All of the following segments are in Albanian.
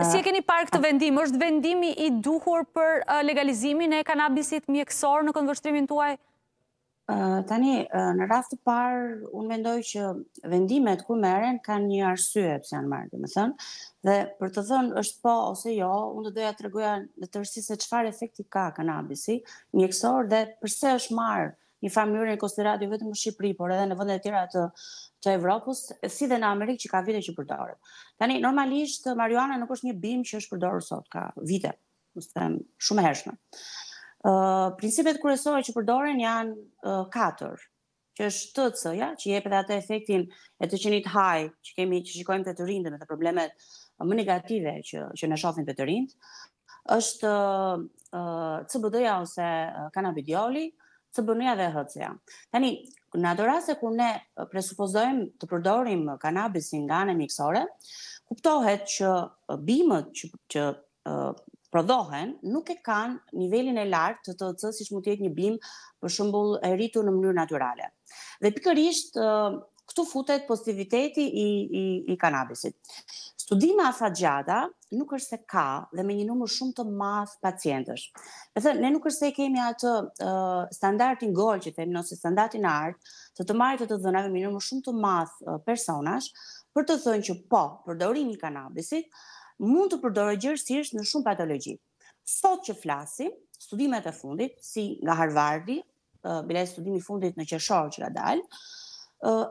Si e keni park këtë vendim, është vendimi i duhur për legalizimin e kanabisit mjekësor në këndvështrimin të uaj? Tani, në rast të parë, unë mendoj që vendimet ku meren kanë një arsye pëse janë marrë, dhe me thënë, dhe për të thënë është po ose jo, unë të doja të reguja në tërësi se qëfar efekti ka kanabisi mjekësor dhe përse është marrë një famë në konsiderat jo vetëm në Shqipëri, por edhe në vëndet tjera të, të Evropës, si dhe në Amerikë që ka vite që përdore. Tani, normalisht, marijuana nuk është një bim që është përdore sot, ka vite, them, shumë hershme. Uh, principet kërësore që përdoren janë uh, katër, që është të cë, ja, që jepë dhe atë efektin e të qenit haj, që kemi që shikojmë të të rindë me të problemet më negative që, që në shofin të të rindë, është uh, CBD-ja ose kanabidioli, të ja dhe hc Tani, në ato raste kur ne uh, presupozojmë të përdorim uh, kanabisin nga në miksore, kuptohet që uh, bimët që, që uh, prodhohen nuk e kanë nivelin e lartë të THC siç mund të jetë një bim për shembull e rritur në mënyrë natyrale. Dhe pikërisht uh, këtu futet pozitiviteti i i, i kanabisit. Uh, Studime asa nuk është se ka dhe me një numër shumë të madh pacientësh. Do thënë ne nuk është se kemi atë uh, standardin gol që themi ose standardin art, të të marrë të të dhënave me një numër shumë të madh uh, personash për të thënë që po, përdorimi i kanabisit mund të përdorë gjërësish në shumë patologi. Sot që flasim, studimet e fundit, si nga Harvardi, bile studimi fundit në Qeshorë që ka dalë,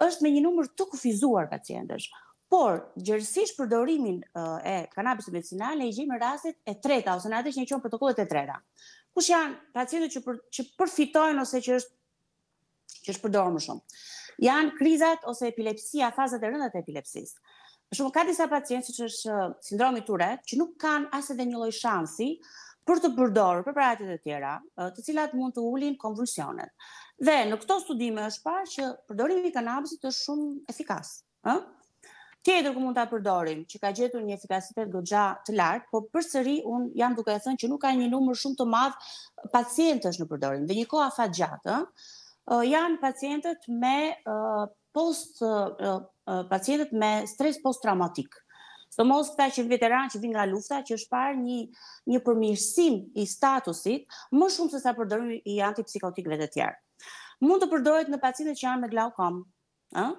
është me një numër të kufizuar pacientës. Por, gjërësish përdorimin uh, e kanabis medicinale i gjejmë rastet e treta ose në atë që i quajmë protokollet e treta. Kush janë pacientët që për, që përfitojnë ose që është që është përdorur më shumë? Janë krizat ose epilepsia, fazat e rëndat të epilepsisë. Për shumë, ka disa pacientë që është sindromi të ure, që nuk kanë asë edhe një loj shansi për të përdorë për e tjera, të cilat mund të ullin konvulsionet. Dhe në këto studime është parë që përdorimi kanabisit është shumë efikas. Eh? tjetër ku mund ta përdorim, që ka gjetur një efikasitet goxha të lartë, por përsëri un jam duke thënë që nuk ka një numër shumë të madh pacientësh në përdorim. Dhe një kohë afat gjatë, uh, janë pacientët me uh, post uh, pacientët me stres posttraumatik. Së mos këta që veteran që vinë nga lufta, që është parë një, një përmirësim i statusit, më shumë se sa përdojnë i antipsikotikve të tjerë. Mund të përdojt në pacientët që janë me glaukom, ëh?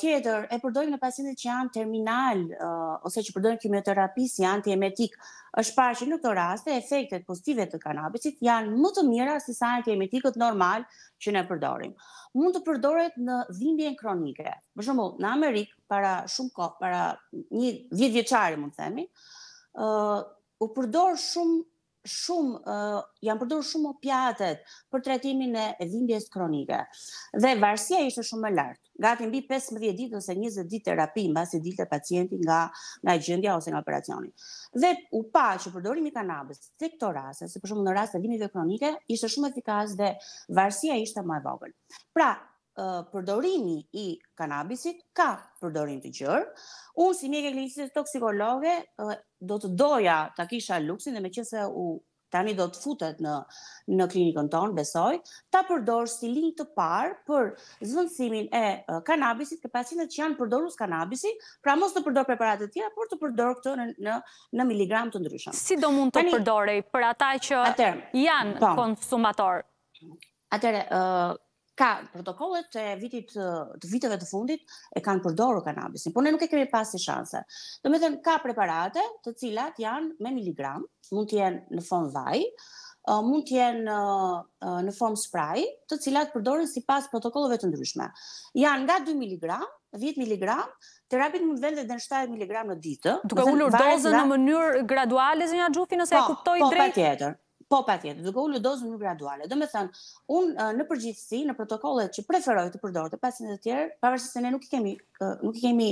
tjetër e përdojmë në pacientët që janë terminal uh, ose që përdojmë kimioterapi si antiemetik, është parë që në këtë rast efektet pozitive të kanabisit janë më të mira se sa antiemetikët normal që ne përdorim. Mund të përdoret në dhimbjen kronike. Për shembull, në Amerikë para shumë kohë, para një 10 vjeçari mund të themi, ë uh, u përdor shumë shumë, uh, janë përdorur shumë opiatet për tretimin e dhimbjes kronike. Dhe varsia ishte shumë më lartë. Gati mbi 15 ditë ose 20 ditë terapi mba ditë dilte pacienti nga, nga gjendja ose nga operacioni. Dhe u pa që përdorimi kanabës të këto rase, se përshumë në rase dhimbjeve kronike, ishte shumë efikas dhe varsia ishte më e vogël. Pra, përdorimi i kanabisit ka përdorim të gjërë. Unë si mjek e klinicisë të toksikologe do të doja ta kisha luksin dhe me qëse u tani do të futet në, në klinikën tonë, besoj, ta përdorë si linjë të parë për zvëndësimin e kanabisit, të pacientët që janë përdorë usë kanabisit, pra mos të përdorë preparatet tjera, por të përdorë këtë në, në, në miligram të ndryshëm. Si do mund të përdorej për ata që atër, janë po. konsumatorë? Atere, ka protokollet të vitit të viteve të fundit e kanë përdorur kanabisin, por ne nuk e kemi pasi shanse. Do të thënë ka preparate të cilat janë me miligram, mund të jenë në form vaj, mund të jenë në form spray, të cilat përdoren sipas protokolleve të ndryshme. Jan nga 2 mg, 10 mg, terapit mund vendet dhe në 7 mg në ditë. Duke ulur dozën në mënyrë graduale një gjufi, nëse po, e kuptoi po, drejt. Po, patjetër. Po, pa tjetë, duke u lëdozë një graduale. Do me thënë, unë në përgjithësi, në protokollet që preferoj të përdorë të pasin dhe tjerë, pavarësi se ne nuk i kemi, nuk i kemi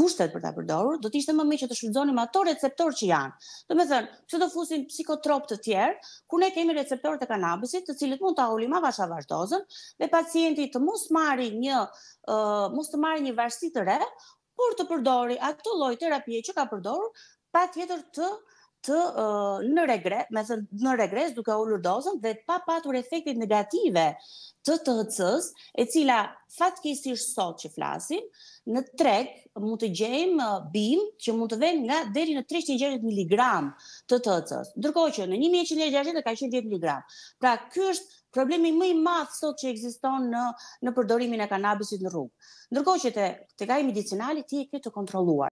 kushtet për ta përdorur, do t'ishtë më mi që të shfridzonim ato receptor që janë. Do me thënë, që do fusim psikotrop të tjerë, ku ne kemi receptor të kanabisit, të cilit mund të aulim vasha vazhdozën, dhe pacienti të mos marri një, mos të marri një vërsi të re, por të përdori ato loj terapie që ka përdorur, pa tjetër të uh, të uh, në regres, me thënë në regres duke ullur dozën dhe pa patur efektit negative të të hëtësës, e cila fatkesisht sot që flasim, në treg mund të gjejmë uh, bim që mund të ven nga deri në 360 mg të të hëtësës. Ndërko që në 1160 ka 110 mg. Pra, kjo është problemi më i madh sot që ekziston në në përdorimin e kanabisit në rrugë. Ndërkohë që te tek ai medicinali ti e ke të kontrolluar.